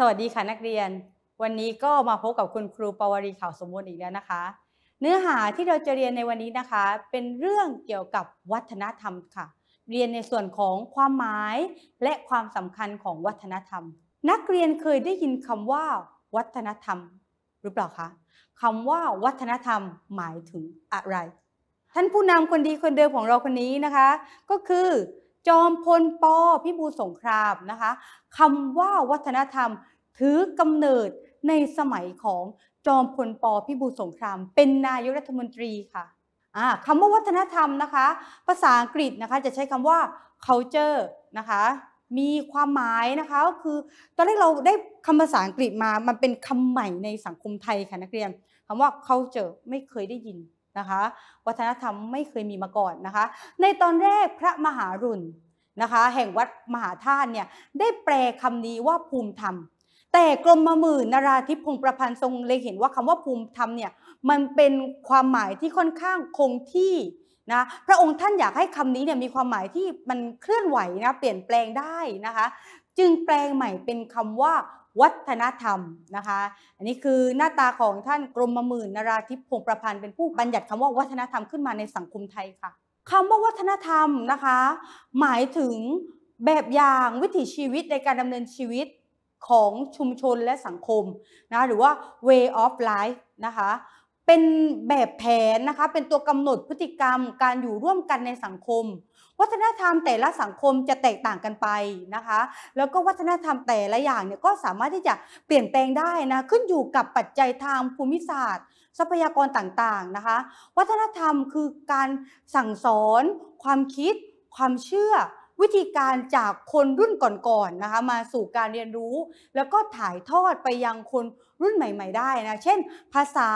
สวัสดีค่ะนักเรียนวันนี้ก็มาพบกับคุณครูปวารีข่าวสมบูรณ์อีกแล้วนะคะ เนื้อหาที่เราจะเรียนในวันนี้นะคะ เป็นเรื่องเกี่ยวกับวัฒนธรรมค่ะ เรียนในส่วนของความหมายและความสำคัญของวัฒนธรรม นักเรียนเคยได้ยินคำว่า วัฒนธรรม หรือเปล่าคะคำว่าวัฒนธรรมหมายถึงอะไร ท่านผู้นำคนดีคนเดิมของเราคนนี้นะคะ ก็คือจอมพลปพิบูลสงครามนะคะคำว่าวัฒนธรรมถือกำเนิดในสมัยของจอมพลปพิบูลสงคราม เป็นนายกรัฐมนตรีค่ะคำว่าวัฒนธรรมนะคะ ภาษาอังกฤษนะคะจะใช้คำว่า culture นะคะมีความหมายนะคะก็คือตอนแรกเราได้คำภาษาอังกฤษมามันเป็นคำใหม่ในสังคมไทยค่ะนักเรียนคำว่า culture ไม่เคยได้ยินนะคะ วัฒนธรรมไม่เคยมีมาก่อนนะคะ ในตอนแรกพระมหารุณนะคะแห่งวัดมหาธาตุเนี่ยได้แปลคำนี้ว่าภูมิธรรม แต่กรมหมื่นนราธิพงประพันธ์ทรงเลยเห็นว่าคำว่าภูมิธรรมเนี่ยมันเป็นความหมายที่ค่อนข้างคงที่นะพระองค์ท่านอยากให้คำนี้เนี่ยมีความหมายที่มันเคลื่อนไหวนะเปลี่ยนแปลงได้นะคะ จึงแปลงใหม่เป็นคำว่า วัฒนธรรมนะคะ อันนี้คือหน้าตาของท่านกรมหมื่นนราธิพงประพันธ์เป็นผู้บัญญัติคำว่าวัฒนธรรมขึ้นมาในสังคมไทยค่ะคำว่าวัฒนธรรมนะคะหมายถึงแบบอย่างวิถีชีวิตในการดำเนินชีวิตของชุมชนและสังคมนะหรือว่า way of life นะคะเป็นแบบแผนนะคะเป็นตัวกำหนดพฤติกรรมการอยู่ร่วมกันในสังคม วัฒนธรรมแต่ละสังคมจะแตกต่างกันไปนะคะแล้วก็วัฒนธรรมแต่ละอย่างเนี่ยก็สามารถที่จะเปลี่ยนแปลงได้นะขึ้นอยู่กับปัจจัยทางภูมิศาสตร์ทรัพยากรต่างๆนะคะวัฒนธรรมคือการสั่งสอน ความคิด ความเชื่อวิธีการจากคนรุ่นก่อนๆนนะคะมาสู่การเรียนรู้ แล้วก็ถ่ายทอดไปยังคนรุ่นใหม่ๆ ได้นะเช่น ภาษา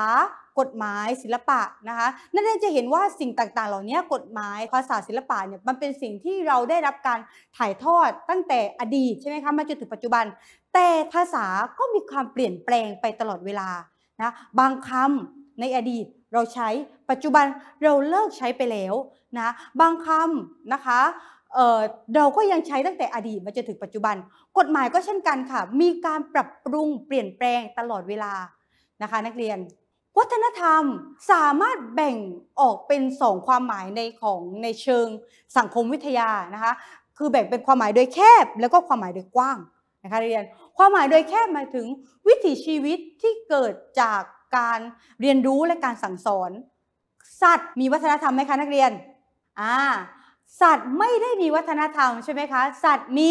กฎหมายศิลปะนะคะนั่นเองจะเห็นว่าสิ่งต่างๆ เหล่านี้กฎหมาย ภาษาศิลปะเนี่ยมันเป็นสิ่งที่เราได้รับการถ่ายทอดตั้งแต่อดีตใช่ไหมคะมาจนถึงปัจจุบัน แต่ภาษาก็มีความเปลี่ยนแปลงไปตลอดเวลานะบางคำในอดีตเราใช้ปัจจุบันเราเลิกใช้ไปแล้วนะบางคำนะคะเเราก็ยังใช้ตั้งแต่อดีตมาจนถึงปัจจุบัน กฎหมายก็เช่นกันค่ะมีการปรับปรุงเปลี่ยนแปลงตลอดเวลานะคะนักเรียนวัฒนธรรมสามารถแบ่งออกเป็นสองความหมายในของในเชิงสังคมวิทยานะคะคือแบ่งเป็นความหมายโดยแคบ แล้วก็ความหมายโดยกว้างนะคะเรียนความหมายโดยแค่หมายถึงวิถีชีวิตที่เกิดจากการเรียนรู้และการสั่งสอน สัตว์มีวัฒนธรรมไหมคะนักเรียนอ่าสัตว์ไม่ได้มีวัฒนธรรมใช่ไหมคะสัตว์มี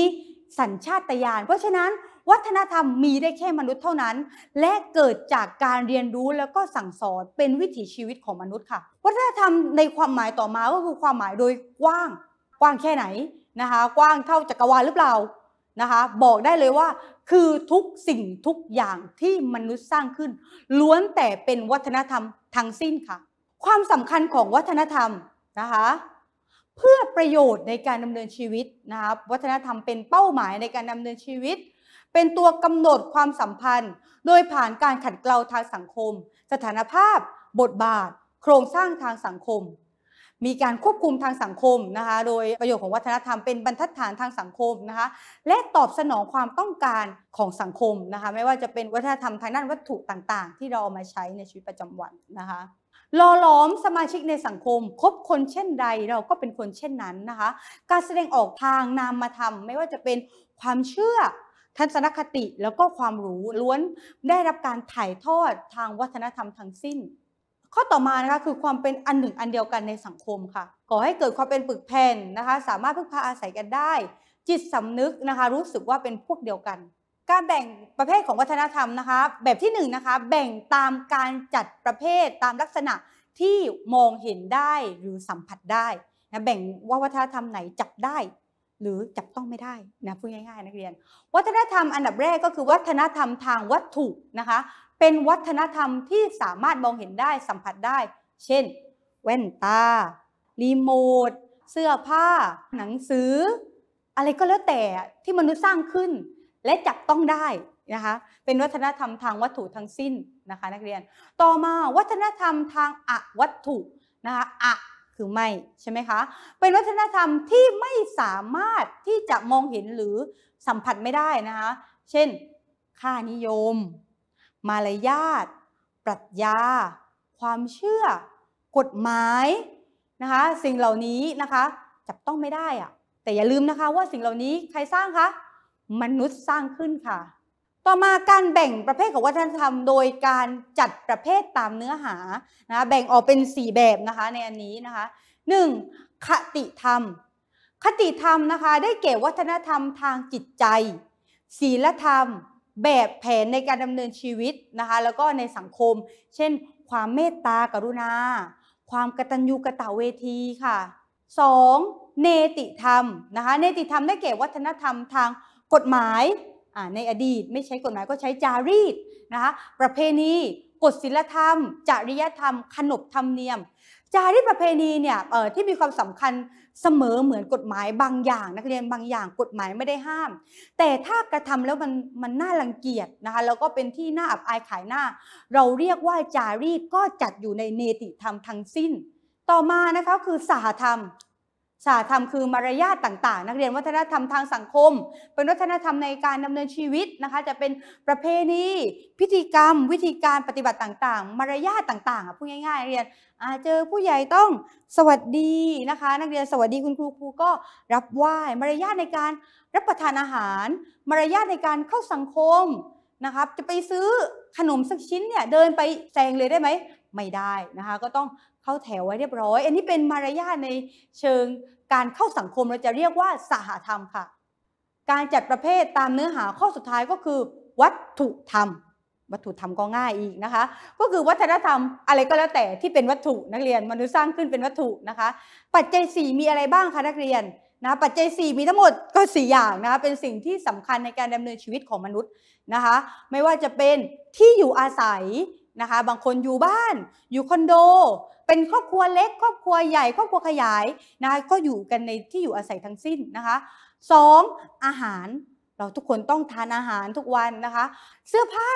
สัญชาตญาณเพราะฉะนั้น วัฒนธรรมมีได้แค่มนุษย์เท่านั้น และเกิดจากการเรียนรู้แล้วก็สั่งสอนเป็นวิถีชีวิตของมนุษย์ค่ะวัฒนธรรมในความหมายต่อมาก็คือความหมายโดยกว้างกว้างแค่ไหนนะคะกว้างเท่าจักรวาลหรือเปล่านะคะบอกได้เลยว่า คือทุกสิ่งทุกอย่างที่มนุษย์สร้างขึ้น ล้วนแต่เป็นวัฒนธรรมทั้งสิ้นค่ะความสำคัญของวัฒนธรรมนะคะเพื่อประโยชน์ในการดำเนินชีวิตนะคะวัฒนธรรมเป็นเป้าหมายในการดำเนินชีวิต เป็นตัวกำหนดความสัมพันธ์ โดยผ่านการขัดเกลาทางสังคม สถานภาพบทบาท โครงสร้างทางสังคมมีการควบคุมทางสังคมนะคะโดยประโยชน์ของวัฒนธรรม เป็นบรรทัดฐานทางสังคมนะคะและตอบสนองความต้องการของสังคมนะคะไม่ว่าจะเป็นวัฒนธรรมทางด้านวัตถุต่างๆ ที่เราเอามาใช้ในชีวิตประจำวันนะคะหล่อหลอมสมาชิกในสังคม คบคนเช่นใดเราก็เป็นคนเช่นนั้นนะคะการแสดงออกทางนามธรรมไม่ว่าจะเป็นความเชื่อทัศนคติแล้วก็ความรู้ล้วนได้รับการถ่ายทอดทางวัฒนธรรมทั้งสิ้นข้อต่อมานะคะคือความเป็นอันหนึ่งอันเดียวกันในสังคมค่ะก่อให้เกิดความเป็นปึกแผ่นนะคะสามารถพึ่งพาอาศัยกันได้ จิตสำนึกนะคะรู้สึกว่าเป็นพวกเดียวกัน การแบ่งประเภทของวัฒนธรรมนะคะ แบบที่1นนะคะแบ่งตามการจัดประเภทตามลักษณะที่มองเห็นได้หรือสัมผัสได้นะแบ่งว่าวัฒนธรรมไหนจับได้ หรือจับต้องไม่ได้นะพูดง่าย ๆ นักเรียน วัฒนธรรมอันดับแรกก็คือวัฒนธรรมทางวัตถุนะคะเป็นวัฒนธรรมที่สามารถมองเห็นได้สัมผัสได้ เช่นแว่นตา รีโมท เสื้อผ้า หนังสือ อะไรก็แล้วแต่ที่มนุษย์สร้างขึ้นและจับต้องได้นะคะ เป็นวัฒนธรรมทางวัตถุทั้งสิ้นนะคะนักเรียน ต่อมาวัฒนธรรมทางอะวัตถุนะคะอะคือไม่ใช่ไหมคะ เป็นวัฒนธรรมที่ไม่สามารถที่จะมองเห็นหรือสัมผัสไม่ได้นะคะ เช่น ค่านิยมมารยาทปรัชญา ความเชื่อ กฎหมายนะคะ สิ่งเหล่านี้นะคะจับต้องไม่ได้อะแต่อย่าลืมนะคะว่าสิ่งเหล่านี้ใครสร้างคะมนุษย์สร้างขึ้นค่ะ ต่อมาการแบ่งประเภทของวัฒนธรรมโดยการจัดประเภทตามเนื้อหานะแบ่งออกเป็น 4 แบบนะคะในอันนี้นะคะ 1. คติธรรม คติธรรมนะคะได้แก่วัฒนธรรมทางจิตใจ ศีลธรรมแบบแผนในการดำเนินชีวิตนะคะแล้วก็ในสังคม เช่นความเมตตากรุณา ความกตัญญูกตะเวทีค่ะ 2. เนติธรรมนะคะเนติธรรมได้แก่วัฒนธรรมทางกฎหมายในอดีตไม่ใช้กฎหมายก็ใช้จารีตนะคะประเพณีกฎศิลธรรม จริยธรรม ขนบธรรมเนียมจารีตประเพณีเนี่ยที่มีความสำคัญเสมอเหมือนกฎหมายบางอย่างนักเรียนบางอย่างกฎหมายไม่ได้ห้ามแต่ถ้ากระทำแล้วมันมันน่ารังเกียจนะคะแล้วก็เป็นที่น่าอับอายขายหน้า เราเรียกว่าจารีตก็จัดอยู่ในเนติธรรมทั้งสิ้น ต่อมานะคะคือสหธรรมศาสตร์ธรรมคือมารยาทต่าง ๆ นักเรียนวัฒนธรรมทางสังคม เป็นวัฒนธรรมในการดำเนินชีวิตนะคะจะเป็นประเพณีพิธีกรรมวิธีการปฏิบัติต่าง ๆ มารยาทต่างๆพูดง่ายๆเรียนเจอผู้ใหญ่ต้องสวัสดีนะคะนักเรียนสวัสดีคุณครูครูก็รับไหว้มารยาทในการรับประทานอาหารมารยาทในการเข้าสังคมนะครับจะไปซื้อขนมสักชิ้นเนี่ยเดินไปแซงเลยได้ไหมไม่ได้นะคะก็ต้องเข้าแถวไว้เรียบร้อย อันนี้เป็นมารยาทในเชิงการเข้าสังคมเราจะเรียกว่าสหธรรมค่ะ การจัดประเภทตามเนื้อหาข้อสุดท้ายก็คือ วัตถุธรรม วัตถุธรรมก็ง่ายอีกนะคะ ก็คือวัฒนธรรมอะไรก็แล้วแต่ที่เป็นวัตถุนักเรียนมนุษย์สร้างขึ้นเป็นวัตถุนะคะ ปัจจัย 4 มีอะไรบ้างคะนักเรียนนะ ปัจจัย 4 มีทั้งหมดก็ 4 อย่างนะเป็นสิ่งที่สำคัญในการดำเนินชีวิตของมนุษย์นะคะ ไม่ว่าจะเป็นที่อยู่อาศัยนะคะบางคนอยู่บ้านอยู่คอนโด เป็นครอบครัวเล็ก ครอบครัวใหญ่ครอบครัวขยายนะคะก็อยู่กันในที่อยู่อาศัยทั้งสิ้นนะคะสองอาหารเราทุกคนต้องทานอาหารทุกวันนะคะ เสื้อผ้า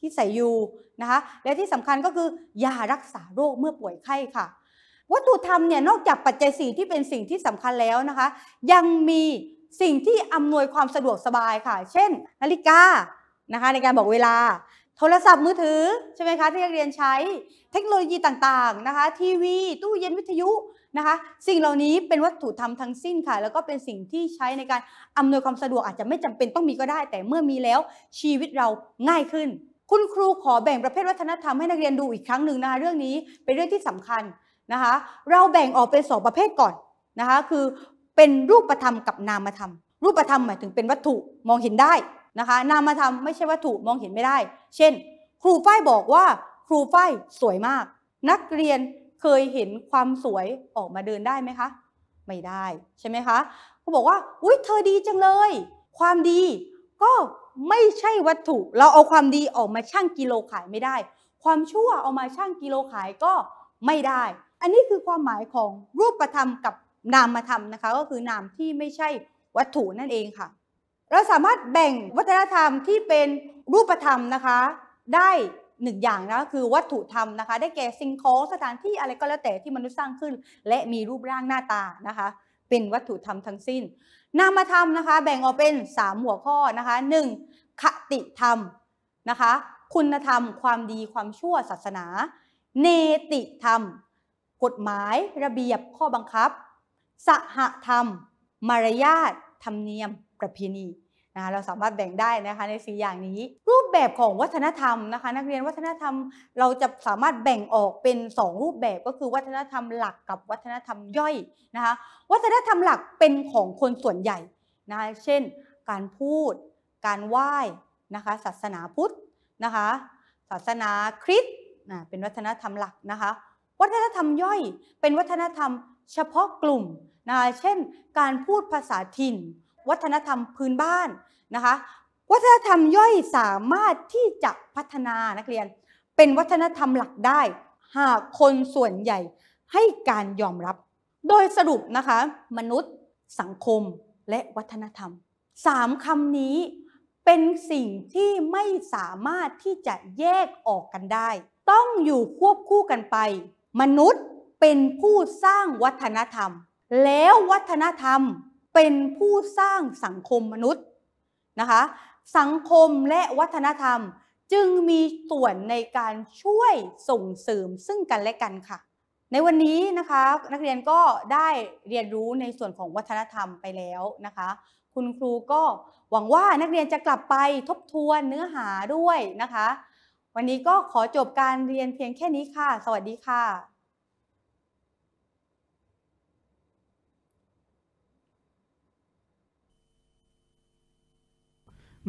ที่ใส่อยู่นะคะและที่สำคัญก็คือยารักษาโรคเมื่อป่วยไข้ค่ะ วัตถุธรรมเนี่ยนอกจากปัจจัยสี่ที่เป็นสิ่งที่สำคัญแล้วนะคะ ยังมีสิ่งที่อำนวยความสะดวกสบายค่ะ เช่นนาฬิกานะคะในการบอกเวลาทรศัพท์มือถือ ใช่ไหมคะ ที่นักเรียนใช้เทคโนโลยีต่างๆนะคะทีวี ตู้เย็นวิทยุนะคะสิ่งเหล่านี้เป็นวัตถุธรรมทั้งสิ้นค่ะแล้วก็เป็นสิ่งที่ใช้ในการอำนวยความสะดวกอาจจะไม่จำเป็นต้องมีก็ได้ แต่เมื่อมีแล้วชีวิตเราง่ายขึ้น คุณครูขอแบ่งประเภทวัฒนธรรมให้นักเรียนดูอีกครั้งหนึ่งนะคะ เรื่องนี้ เป็นเรื่องที่สำคัญนะคะเราแบ่งออกเป็นสองประเภทก่อนนะคะคือเป็นรูปธรรมกับนามธรรม รูปธรรมหมายถึงเป็นวัตถุมองเห็นได้นะคะนามธรรมไม่ใช่วัตถุมองเห็นไม่ได้ เช่น ครูฝ้ายบอกว่า ครูฝ้ายสวยมาก นักเรียนเคยเห็นความสวยออกมาเดินได้ไหมคะ ไม่ได้ใช่ไหมคะเขาบอกว่าอุ้ยเธอดีจังเลย ความดีก็ไม่ใช่วัตถุ เราเอาความดีออกมาชั่งกิโลขายไม่ได้ ความชั่วเอามาชั่งกิโลขายก็ไม่ได้ อันนี้คือความหมายของรูปธรรมกับนามธรรมนะคะ ก็คือนามที่ไม่ใช่วัตถุนั่นเองค่ะเราสามารถแบ่งวัฒนธรรมที่เป็นรูปธรรมนะคะได้หนึ่งอย่างนะคือวัตถุธรรมนะคะได้แก่สิ่งของสถานที่อะไรก็แล้วแต่ที่มนุษย์สร้างขึ้น และมีรูปร่างหน้าตานะคะเป็นวัตถุธรรมทั้งสิ้น นามธรรมนะคะแบ่งออกเป็น 3 หัวข้อนะคะ 1. คติธรรมนะคะคุณธรรม ความดีความชั่วศาสนา เนติธรรม กฎหมายระเบียบข้อบังคับ สหธรรม มารยาทธรรมเนียมประเพณีนะคะเราสามารถแบ่งได้นะคะในสีอย่างนี้ รูปแบบของวัฒนธรรมนะคะนักเรียนวัฒนธรรมเราจะสามารถแบ่งออกเป็น 2 รูปแบบก็คือวัฒนธรรมหลักกับวัฒนธรรมย่อยนะคะวัฒนธรรมหลักเป็นของคนส่วนใหญ่นะคะเช่นการพูด การไหว้นะคะศาสนาพุทธนะคะศาสนาคริสต์เป็นวัฒนธรรมหลักนะคะวัฒนธรรมย่อยเป็นวัฒนธรรมเฉพาะกลุ่มนะคะเช่น การพูดภาษาถิ่นวัฒนธรรมพื้นบ้านนะคะ วัฒนธรรมย่อยสามารถที่จะพัฒนานักเรียน เป็นวัฒนธรรมหลักได้หากคนส่วนใหญ่ให้การยอมรับโดยสรุปนะคะมนุษย์สังคมและวัฒนธรรมสามคำนี้เป็นสิ่งที่ไม่สามารถที่จะแยกออกกันได้ ต้องอยู่ควบคู่กันไป มนุษย์เป็นผู้สร้างวัฒนธรรม แล้ววัฒนธรรมเป็นผู้สร้างสังคมมนุษย์นะคะ สังคมและวัฒนธรรมจึงมีส่วนในการช่วยส่งเสริมซึ่งกันและกันค่ะ ในวันนี้นะคะ นักเรียนก็ได้เรียนรู้ในส่วนของวัฒนธรรมไปแล้วนะคะ คุณครูก็หวังว่านักเรียนจะกลับไปทบทวนเนื้อหาด้วยนะคะ วันนี้ก็ขอจบการเรียนเพียงแค่นี้ค่ะ สวัสดีค่ะ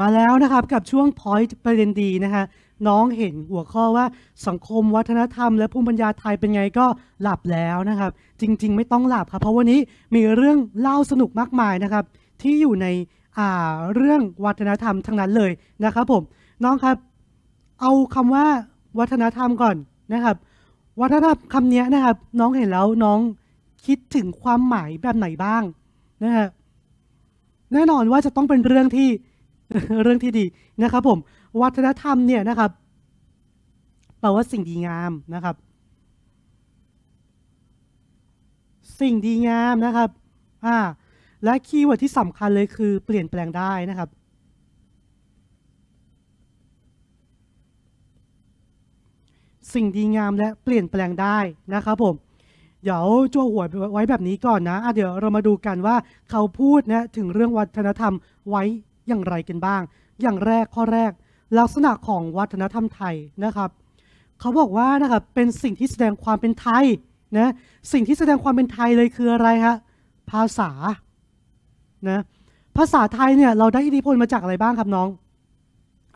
มาแล้วนะครับกับช่วง point ประเด็นดีนะคะน้องเห็นหัวข้อว่าสังคมวัฒนธรรมและภูมิปัญญาไทยเป็นไง ก็หลับแล้วนะครับจริงๆไม่ต้องหลับครับ เพราะวันนี้มีเรื่องเล่าสนุกมากมายนะครับที่อยู่ในเรื่องวัฒนธรรมทั้งนั้นเลยนะครับผมน้องครับเอาคำว่าวัฒนธรรมก่อนนะครับวัฒนธรรมคำนี้นะครับน้องเห็นแล้วน้องคิดถึงความหมายแบบไหนบ้างนะฮะแน่นอนว่าจะต้องเป็นเรื่องที่เรื่องที่ดีนะครับผมวัฒนธรรมเนี่ยนะครับแปลว่าสิ่งดีงามนะครับ สิ่งดีงามนะครับอ่าและคีย์เวิร์ดที่สำคัญเลยคือเปลี่ยนแปลงได้นะครับ สิ่งดีงามและเปลี่ยนแปลงได้นะครับผมเดี๋ยวจ้่วหัวไว้แบบนี้ก่อนนะะเดี๋ยวเรามาดูกันว่าเขาพูดนะถึงเรื่องวัฒนธรรมไว้อย่างไรกันบ้าง อย่างแรก ข้อแรก ลักษณะของวัฒนธรรมไทยนะครับ เขาบอกว่านะครับ เป็นสิ่งที่แสดงความเป็นไทยนะ สิ่งที่แสดงความเป็นไทยเลยคืออะไรฮะ ภาษา นะ ภาษาไทยเนี่ย เราได้อิทธิพลมาจากอะไรบ้างครับน้อง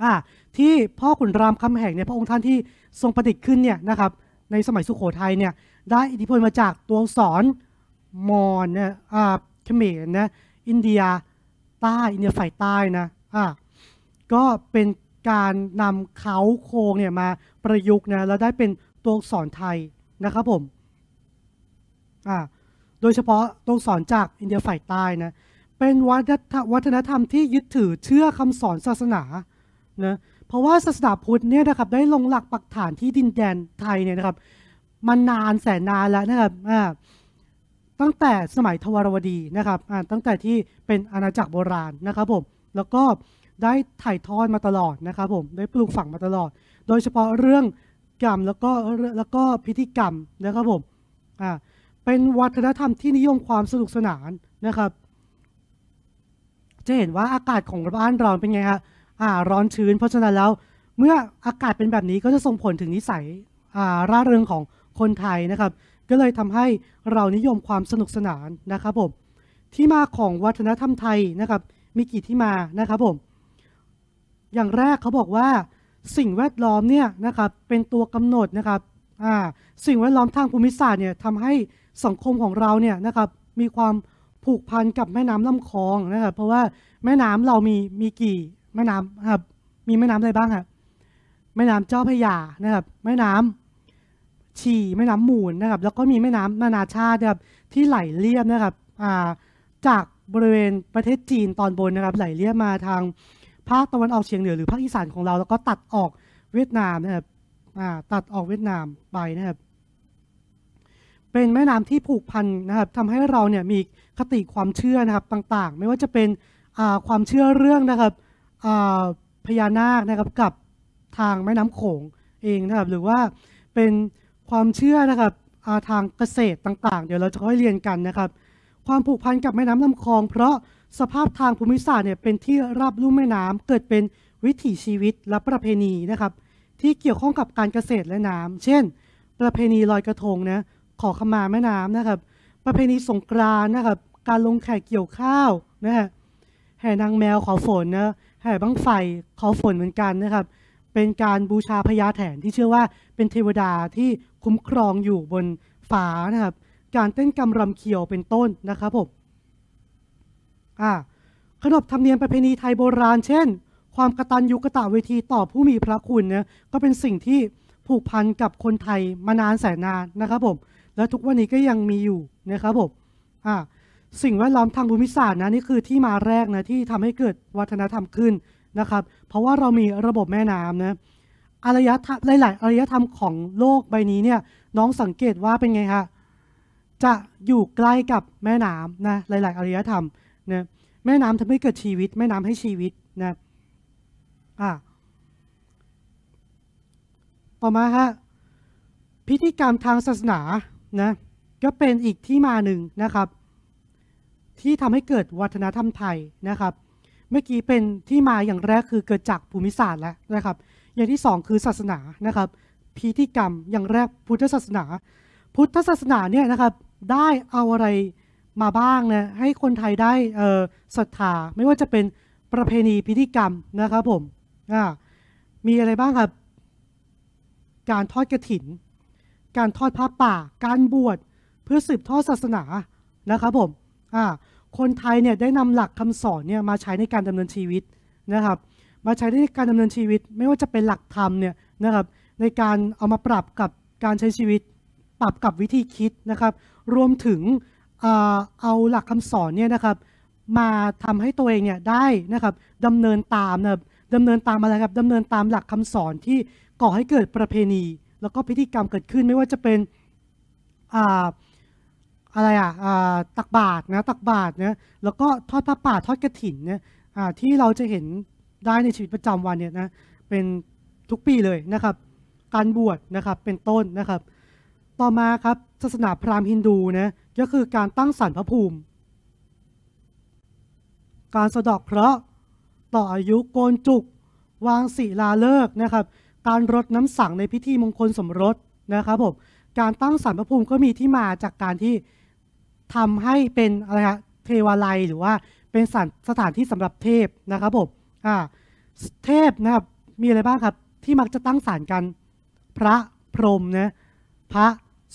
อ่าที่พ่อขุนรามคำแหงเนี่ย พระองค์ท่านที่ทรงประดิษฐ์ขึ้นเนี่ยนะครับ ในสมัยสุขโขทัยเนี่ย ได้อิทธิพลมาจากตัวอักษรมอญนะอ่าเขมรนะ อินเดียใต้อินเดียฝ่ายใต้นะ อ่ะก็เป็นการนำเขาโครงเนี่ยมาประยุกต์นะ แล้วได้เป็นตัวอักษรไทยนะครับผม อ่า โดยเฉพาะตัวอักษรจากอินเดียฝ่ายใต้นะ เป็นวัฒนธรรมที่ยึดถือเชื่อคำสอนศาสนานะเพราะว่าศาสนาพุทธเนี่ยนะครับได้ลงหลักปักฐานที่ดินแดนไทยเนี่ยนะครับ มานานแสนนานแล้วนะครับอ่าตั้งแต่สมัยทวารวดีนะครับตั้งแต่ที่เป็นอาณาจักรโบราณนะครับผม แล้วก็ได้ถ่ายทอดมาตลอดนะครับผม ได้ปลูกฝังมาตลอด โดยเฉพาะเรื่องกรรมแล้วก็แล้วก็พิธีกรรมนะครับผมเป็นวัฒนธรรมที่นิยมความสนุกสนานนะครับ จะเห็นว่าอากาศของบ้านเราเป็นไงฮะ อ่า ร้อนชื้น เพราะฉะนั้นแล้วเมื่ออากาศเป็นแบบนี้ก็จะส่งผลถึงนิสัยร่าเริงของคนไทยนะครับก็เลยทำให้เรานิยมความสนุกสนานนะครับผม ที่มาของวัฒนธรรมไทยนะครับ มีกี่ที่มานะครับผม อย่างแรกเขาบอกว่าสิ่งแวดล้อมเนี่ยนะครับ เป็นตัวกำหนดนะครับอ่าสิ่งแวดล้อมทางภูมิศาสตร์เนี่ยทำให้สังคมของเราเนี่ยนะครับมีความผูกพันกับแม่น้ำลำคลองนะครับ เพราะว่าแม่น้ำเรามีมีกี่แม่น้ำครับมีแม่น้ำอะไรบ้างครับแม่น้ำเจ้าพระยานะครับแม่น้ำชีแม่น้ำมูลนะครับ แล้วก็มีแม่น้ำนานาชาตินะครับที่ไหลเลียบนะครับ จากบริเวณประเทศจีนตอนบนนะครับไหลเลียบมาทางภาคตะวันออกเฉียงเหนือ หรือภาคอีสานของเราแล้วก็ตัดออกเวียดนามนะครับตัดออกเวียดนามไปนะครับเป็นแม่น้ำที่ผูกพันนะครับทำให้เราเนี่ยมีคติความเชื่อนะครับต่างๆ ไม่ว่าจะเป็นความเชื่อเรื่องนะครับพญานาคนะครับกับทางแม่น้ำโขงเองนะครับหรือว่าเป็นความเชื่อนะครับาทางเกษตรต่างๆ เดี๋ยวเราจะค่อยเรียนกันนะครับ ความผูกพันกับแม่น้ำลำคลอง เพราะสภาพทางภูมิศาสตร์เนี่ยเป็นที่ราบลุ่มแม่น้ำ เกิดเป็นวิถีชีวิตและประเพณีนะครับที่เกี่ยวข้องกับการเกษตรและน้ำ เช่น ประเพณีลอยกระทงนะขอขมาแม่น้ำนะครับ ประเพณีสงกรานนะครับการลงแขกเกี่ยวข้าวนะฮะแห่นางแมวขอฝนนะแห่บังไฟขอฝนเหมือนกันนะครับ เป็นการบูชาพญาแถนที่เชื่อว่าเป็นเทวดาที่คุ้มครองอยู่บนฝานะครับการเต้นกำรำเขียวเป็นต้นนะครับผมอ่าขนบธรรมเนียมประเพณีไทยโบราณ เช่น ความกตัญญูกตเวทีต่อผู้มีพระคุณเนี่ยก็เป็นสิ่งที่ผูกพันกับคนไทยมานานแสนนานนะครับผมและทุกวันนี้ก็ยังมีอยู่นะครับผมอ่าสิ่งแวดล้อมทางภูมิศาสตร์นะนี่คือที่มาแรกนะที่ทำให้เกิดวัฒนธรรมขึ้นนะครับ เพราะว่าเรามีระบบแม่น้ำนะอารยธรรมหลายๆอารยธรรมของโลกใบนี้เนี่ยน้องสังเกตว่าเป็นไงคะจะอยู่ใกล้กับแม่น้ำนะหลายๆอารยธรรมนะแม่น้ำทำให้เกิดชีวิต แม่น้ำให้ชีวิตนะอ่ะต่อมาฮะพิธีกรรมทางศาสนานะก็เป็นอีกที่มาหนึ่งนะครับ ที่ทำให้เกิดวัฒนธรรมไทยนะครับเมื่อกี้เป็นที่มาอย่างแรกคือเกิดจากภูมิศาสตร์แล้วนะครับอย่างที่2คือศาสนานะครับ พิธีกรรมอย่างแรกพุทธศาสนา พุทธศาสนาเนี่ยนะครับได้เอาอะไรมาบ้างนะให้คนไทยได้ศรัทธา ไม่ว่าจะเป็นประเพณีพิธีกรรมนะครับผมมีอะไรบ้างครับ การทอดกระถิน การทอดผ้าป่า การบวชเพื่อสืบทอดศาสนานะครับ ผมคนไทยเนี่ยได้นำหลักคำสอนเนี่ยมาใช้ในการดำเนินชีวิตนะครับมาใช้ในการดำเนินชีวิตไม่ว่าจะเป็นหลักธรรมเนี่ย นะครับ ในการเอามาปรับกับการใช้ชีวิตปรับกับวิธีคิดนะครับ รวมถึงเอาหลักคำสอนเนี่ยนะครับ มาทำให้ตัวเองเนี่ย ได้นะครับดำเนินตามนะครับดำเนินตามอะไรครับดำเนินตามหลักคำสอนที่ก่อให้เกิดประเพณี แล้วก็พิธีกรรมเกิดขึ้นไม่ว่าจะเป็นอาอะไรอ่ะตักบาตรนะตักบาตรนะแล้วก็ทอดผ้าป่าทอดกระถินเนี่ยที่เราจะเห็นได้ในชีวิตประจำวันเนี่ยนะ เป็นทุกปีเลยนะครับ การบวชนะครับ เป็นต้นนะครับ ต่อมาครับศาสนาพราหมณ์ฮินดูนะ ก็คือการตั้งสรรพระภูมิ การสะดอกเคราะห์ต่ออายุโกนจุก วางศีลาเลิกนะครับ การรดน้ำสังในพิธีมงคลสมรสนะครับผม การตั้งสรรพระภูมิก็มีที่มาจากการที่ทำให้เป็นอะไรฮะเทวาลัยหรือว่าเป็นสถานที่สำหรับเทพนะครับผมอ่าเทพนะครับ มีอะไรบ้างครับ ที่มักจะตั้งศาลกัน พระพรหมนะพระ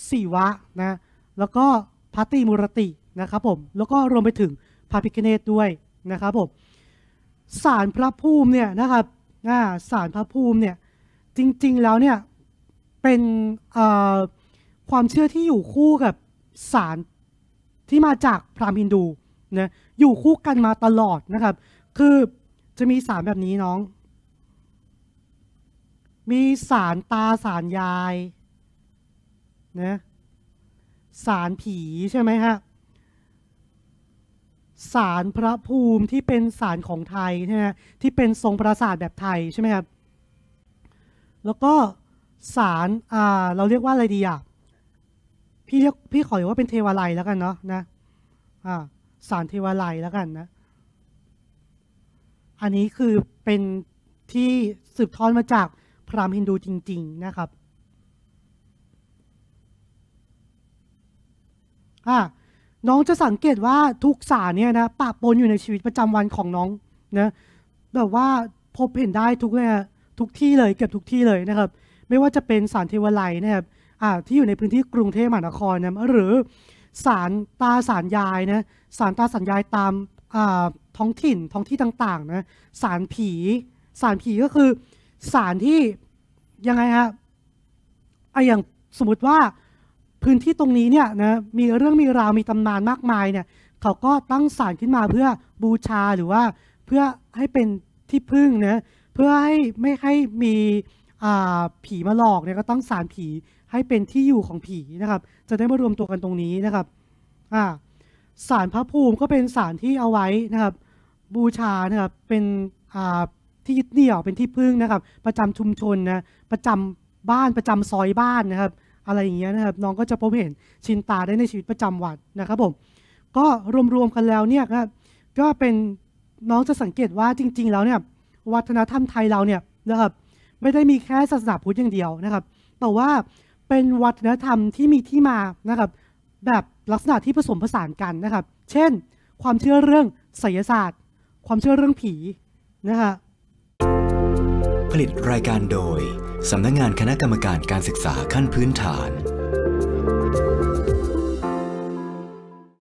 ศิวะนะ แล้วก็พระตีมุรตินะครับผม แล้วก็รวมไปถึงพระพิคเนตด้วยนะครับผม ศาลพระภูมิเนี่ยนะครับอ่าศาลพระภูมิเนี่ย จริงๆแล้วเนี่ย เป็นความเชื่อที่อยู่คู่กับศาลที่มาจากพราหมณ์ฮินดูนะอยู่คู่กันมาตลอดนะครับ คือจะมีสารแบบนี้น้อง มีสารตาสารยายนะสารผีใช่ไหมฮะสารพระภูมิที่เป็นสารของไทยใช่ไหมที่เป็นทรงปราสาทแบบไทยใช่ไหมครับ แล้วก็สารอ่า เราเรียกว่าอะไรดีอ่ะ พี่เรียกพี่ขอเรียกว่าเป็นเทวาลัยแล้วกันเนาะนะ อ่าสารเทวาลัยแล้วกันนะอันนี้คือเป็นที่สืบทอดมาจากพราหมณ์ฮินดูจริงๆนะครับ น้องจะสังเกตว่าทุกสารเนี่ยนะปะปนอยู่ในชีวิตประจำวันของน้องนะแบบว่าพบเห็นได้ทุกเนี่ยทุกที่เลยเกือบทุกที่เลยนะครับ ไม่ว่าจะเป็นสารเทวไลนะครับอ่าที่อยู่ในพื้นที่กรุงเทพมหานครนะหรือสารตาสารยายนะสารตาสารยายตามอ่าท้องถิ่นท้องที่ต่างๆ นะสารผีสารผีก็คือสารที่ ยังไงฮะไออย่างสมมติว่าพื้นที่ตรงนี้เนี่ยนะมีเรื่องมีราวมีตำนานมากมายเนี่ย เขาก็ตั้งสารขึ้นมาเพื่อบูชาหรือว่าเพื่อให้เป็นที่พึ่งนะเพื่อให้ ไม่ให้มีผีมาหลอกเนี่ยก็ตั้งสารผีให้เป็นที่อยู่ของผีนะครับ จะได้มารวมตัวกันตรงนี้นะครับอ่าสารพระภูมิก็เป็นสารที่เอาไว้นะครับ บูชานะครับ เป็นที่ยึดเหนี่ยวเป็นที่พึ่งนะครับ ประจำชุมชนนะประจำบ้านประจำซอยบ้านนะครับ อะไรอย่างเงี้ยนะครับ น้องก็จะพบเห็นชินตาได้ในชีวิตประจำวันนะครับผมก็รวมๆกันแล้วเนี่ยนะก็เป็นน้องจะสังเกตว่าจริง ๆ แล้วเนี่ย วัฒนธรรมไทยเราเนี่ยนะครับไม่ได้มีแค่ศาสนาพุทธอย่างเดียวนะครับ แต่ว่าเป็นวัฒนธรรมที่มีที่มานะครับแบบ ลักษณะที่ผสมผสานกันนะครับ เช่น ความเชื่อเรื่องไสยศาสตร์ ความเชื่อเรื่องผี นะคะผลิตรายการโดย สำนักงงานคณะกรรมการการศึกษาขั้นพื้นฐาน